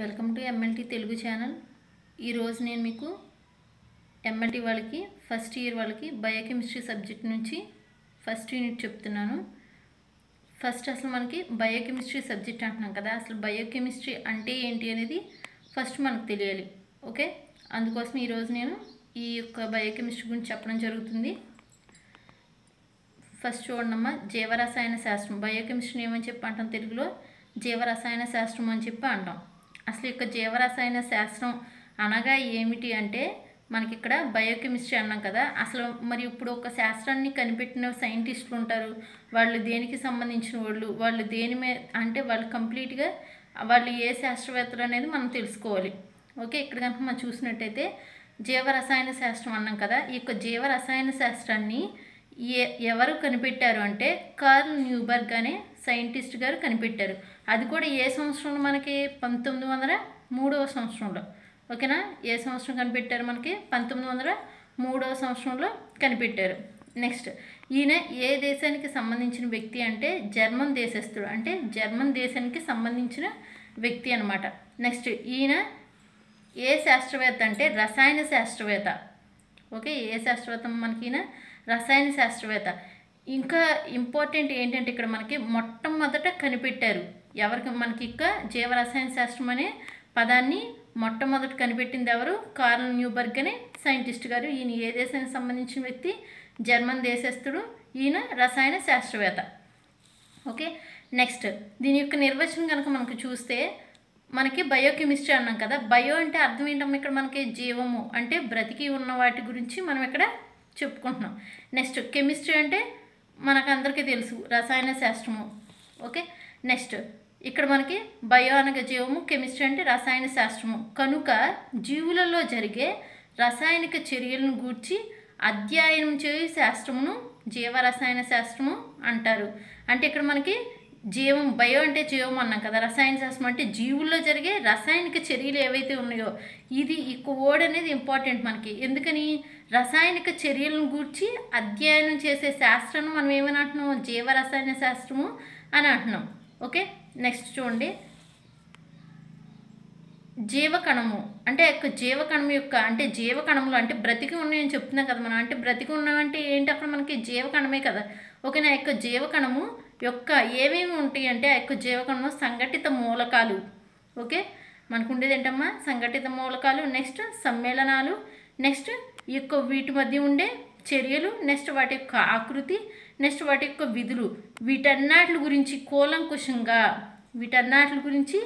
welcome to MLT Telugu channel ఈరోజు నేను మీకు ఎంఎల్టీ వాళ్ళకి ఫస్ట్ ఇయర్ వాళ్ళకి బయోకెమిస్ట్రీ సబ్జెక్ట్ నుంచి ఫస్ట్ యూనిట్ చెప్తున్నాను ఫస్ట్ అసలు మనకి బయోకెమిస్ట్రీ సబ్జెక్ట్ అంటున్నాం కదా అసలు బయోకెమిస్ట్రీ అంటే ఏంటి అనేది ఫస్ట్ మనకు తెలియాలి ఓకే అందుకోసం ఈరోజు నేను ఈ యొక్క బయోకెమిస్ట్రీ గురించి చెప్పడం జరుగుతుంది ఫస్ట్ చూడండమ్మా జీవరసాయన శాస్త్రం బయోకెమిస్ట్రీని ఏమని చెప్పి అంటాం తెలుగులో జీవరసాయన శాస్త్రం అని చెప్పి అంటాం అసలు యొక్క జీవరసాయన శాస్త్రం అనగా ఏమిటి అంటే మనకి ఇక్కడ బయోకెమిస్ట్రీ అన్నాం కదా అసలు మరి ఇప్పుడు ఒక శాస్త్రాన్ని కనిపెట్టిన సైంటిస్టులు ఉంటారు వాళ్ళు దేనికి సంబంధించిన వాళ్ళు వాళ్ళు దేని మీద అంటే వాళ్ళు కంప్లీట్గా వాళ్ళు ఏ శాస్త్రవేత్తలు అనేది మనం తెలుసుకోవాలి ఓకే ఇక్కడ కనుక మనం చూసినట్టయితే జీవరసాయన శాస్త్రం అన్నాం కదా ఈ యొక్క జీవరసాయన శాస్త్రాన్ని ఏ ఎవరు కనిపెట్టారు అంటే కార్ల్ న్యూబర్గ్ అనే సైంటిస్ట్ గారు కనిపెట్టారు అది కూడా ఏ సంవత్సరంలో మనకి పంతొమ్మిది వందల మూడవ సంవత్సరంలో ఓకేనా ఏ సంవత్సరం కనిపెట్టారు మనకి పంతొమ్మిది వందల మూడవ సంవత్సరంలో కనిపెట్టారు నెక్స్ట్ ఈయన ఏ దేశానికి సంబంధించిన వ్యక్తి అంటే జర్మన్ దేశస్థుడు అంటే జర్మన్ దేశానికి సంబంధించిన వ్యక్తి అనమాట నెక్స్ట్ ఈయన ఏ శాస్త్రవేత్త అంటే రసాయన శాస్త్రవేత్త ఓకే ఏ శాస్త్రవేత్త మనకి ఈయన రసాయన శాస్త్రవేత్త ఇంకా ఇంపార్టెంట్ ఏంటంటే ఇక్కడ మనకి మొట్టమొదట కనిపెట్టారు ఎవరికి మనకి ఇంకా జీవరసాయన శాస్త్రం అనే పదాన్ని మొట్టమొదట కనిపెట్టింది ఎవరు కార్ల్ న్యూబర్గ్ అనే సైంటిస్ట్ గారు ఈయన ఏ దేశానికి సంబంధించిన వ్యక్తి జర్మన్ దేశస్థుడు ఈయన రసాయన శాస్త్రవేత్త ఓకే నెక్స్ట్ దీని యొక్క నిర్వచనం కనుక మనకు చూస్తే మనకి బయోకెమిస్ట్రీ అన్నాం కదా బయో అంటే అర్థం ఏంటమ్మా ఇక్కడ మనకి జీవము అంటే బ్రతికి ఉన్న వాటి గురించి మనం ఇక్కడ చెప్పుకుంటున్నాం నెక్స్ట్ కెమిస్ట్రీ అంటే మనకందరికీ తెలుసు రసాయన శాస్త్రము ఓకే నెక్స్ట్ ఇక్కడ మనకి బయో అనగా జీవము కెమిస్ట్రీ అంటే రసాయన శాస్త్రము కనుక జీవులలో జరిగే రసాయనిక చర్యలను గూర్చి అధ్యయనం చేయు శాస్త్రమును జీవరసాయన శాస్త్రము అంటారు అంటే ఇక్కడ మనకి జీవం బయో అంటే జీవం అన్నాం కదా రసాయన శాస్త్రం అంటే జీవుల్లో జరిగే రసాయనిక చర్యలు ఏవైతే ఉన్నాయో ఇది ఈ కోడ్ అనేది ఇంపార్టెంట్ మనకి ఎందుకని రసాయనిక చర్యలను గూర్చి అధ్యయనం చేసే శాస్త్రాన్ని మనం ఏమని అంటున్నాం రసాయన శాస్త్రము అని అంటున్నాం ఓకే నెక్స్ట్ చూడండి జీవకణము అంటే జీవకణం యొక్క అంటే జీవకణములు అంటే బ్రతికి ఉన్నాయని చెప్తున్నాం కదా మనం అంటే బ్రతికి ఉన్నామంటే ఏంటి అక్కడ మనకి జీవకణమే కదా ఓకే నా యొక్క జీవకణము యొక్క ఏమేమి ఉంటాయి అంటే ఆ యొక్క జీవకణంలో సంఘటిత మూలకాలు ఓకే మనకు ఉండేది ఏంటమ్మా సంఘటిత మూలకాలు నెక్స్ట్ సమ్మేళనాలు నెక్స్ట్ ఈ యొక్క వీటి మధ్య ఉండే చర్యలు నెక్స్ట్ వాటి యొక్క ఆకృతి నెక్స్ట్ వాటి యొక్క విధులు వీటన్నాటి గురించి కూలంకుశంగా వీటన్నాటి గురించి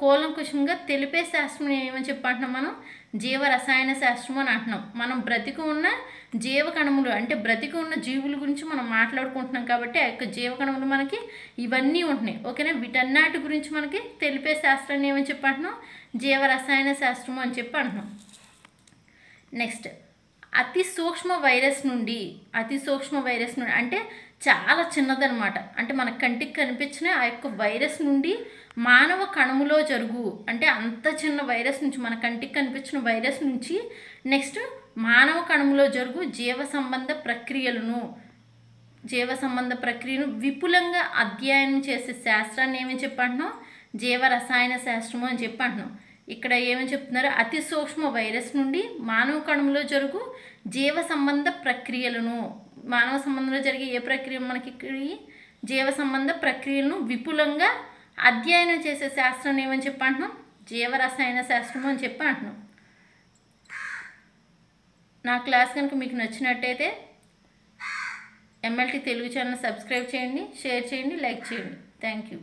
కూలంకుషంగా తెలిపే శాస్త్రం ఏమని చెప్పంటున్నాం మనం జీవ రసాయన శాస్త్రం అని అంటున్నాం మనం బ్రతికి ఉన్న జీవకణములు అంటే బ్రతికి ఉన్న జీవుల గురించి మనం మాట్లాడుకుంటున్నాం కాబట్టి ఆ యొక్క జీవకణములు మనకి ఇవన్నీ ఉంటున్నాయి ఓకేనా వీటన్నిటి గురించి మనకి తెలిపే శాస్త్రాన్ని ఏమని చెప్పంటున్నాం జీవ రసాయన శాస్త్రము అని చెప్పి అంటున్నాం నెక్స్ట్ అతి సూక్ష్మ వైరస్ నుండి అతి సూక్ష్మ వైరస్ నుండి అంటే చాలా చిన్నదనమాట అంటే మన కంటికి కనిపించిన ఆ యొక్క వైరస్ నుండి మానవ కణములో జరుగు అంటే అంత చిన్న వైరస్ నుంచి మన కంటికి కనిపించిన వైరస్ నుంచి నెక్స్ట్ మానవ కణములో జరుగు జీవ సంబంధ ప్రక్రియలను జీవ సంబంధ ప్రక్రియను విపులంగా అధ్యయనం చేసే శాస్త్రాన్ని ఏమని చెప్పంటున్నాం జీవ రసాయన శాస్త్రము అని చెప్పంటున్నాం ఇక్కడ ఏమని చెప్తున్నారు అతి సూక్ష్మ వైరస్ నుండి మానవ కణంలో జరుగు జీవ సంబంధ ప్రక్రియలను మానవ సంబంధంలో జరిగే ఏ ప్రక్రియ మనకి జీవ సంబంధ ప్రక్రియలను విపులంగా అధ్యయనం చేసే శాస్త్రం ఏమని చెప్పి అంటున్నాం జీవరసాయన శాస్త్రం అని చెప్పి అంటున్నాం నా క్లాస్ కనుక మీకు నచ్చినట్టయితే ఎంఎల్టీ తెలుగు ఛానల్ సబ్స్క్రైబ్ చేయండి షేర్ చేయండి లైక్ చేయండి థ్యాంక్ యూ